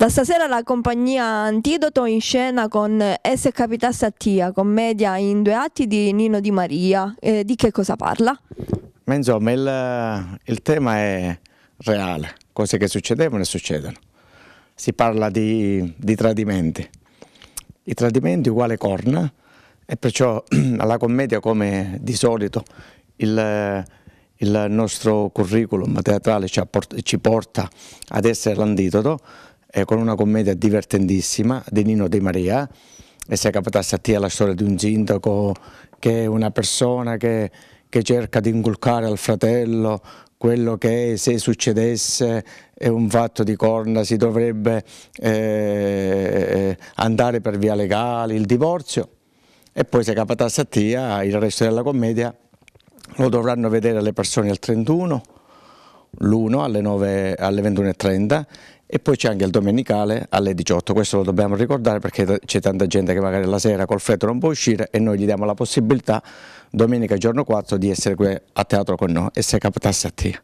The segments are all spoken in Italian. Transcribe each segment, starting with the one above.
Da stasera la compagnia Antidoto in scena con E se capitasse a Tia, commedia in due atti di Nino Di Maria. Eh, di che cosa parla? Ma insomma, il, il tema è reale, cose che succedevano e succedono. Si parla di, di tradimenti. I tradimenti uguale corna e perciò alla commedia come di solito il, il nostro curriculum teatrale ci, porta ad essere l'antidoto, eh, con una commedia divertentissima di Nino De Maria e se capitasse a te la storia di un sindaco che è una persona che, che cerca di inculcare al fratello quello che se succedesse è un fatto di corna, si dovrebbe eh, andare per via legale, il divorzio e poi se capitasse a Tia il resto della commedia lo dovranno vedere le persone al 31 l'uno alle, alle 21.30 e poi c'è anche il domenicale alle 18, questo lo dobbiamo ricordare perché c'è tanta gente che magari la sera col freddo non può uscire e noi gli diamo la possibilità domenica giorno 4 di essere qui a teatro con noi e se capitasse a te.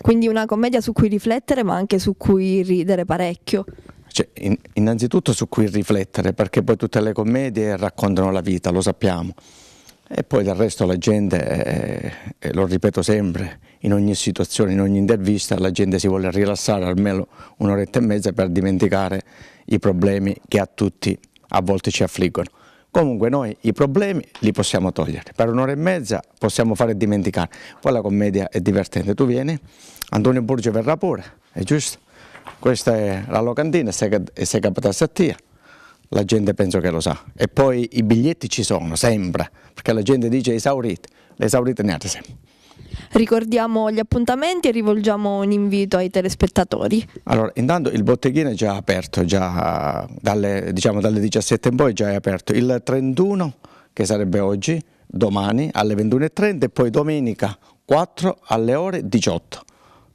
Quindi una commedia su cui riflettere ma anche su cui ridere parecchio. Cioè, innanzitutto su cui riflettere perché poi tutte le commedie raccontano la vita, lo sappiamo. E poi del resto la gente, eh, lo ripeto sempre, in ogni situazione, in ogni intervista, la gente si vuole rilassare almeno un'oretta e mezza per dimenticare i problemi che a tutti a volte ci affliggono. Comunque noi i problemi li possiamo togliere, per un'ora e mezza possiamo fare dimenticare, poi la commedia è divertente, tu vieni, Antonio Burgio verrà pure, è giusto? Questa è la locandina, sei se a te la gente penso che lo sa. E poi i biglietti ci sono, sembra, perché la gente dice esaurite, le esaurite ne sempre. Ricordiamo gli appuntamenti e rivolgiamo un invito ai telespettatori. Allora, intanto il botteghino è già aperto, già eh, dalle, diciamo, dalle 17 in poi già è aperto. Il 31, che sarebbe oggi, domani alle 21.30 e poi domenica 4 alle ore 18.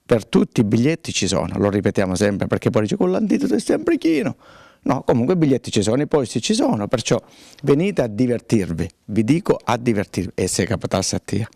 Per tutti i biglietti ci sono, lo ripetiamo sempre perché poi dice con l'antitodo è sempre chino. No, comunque i biglietti ci sono, i posti ci sono, perciò venite a divertirvi, vi dico a divertirvi e se capitasse a te.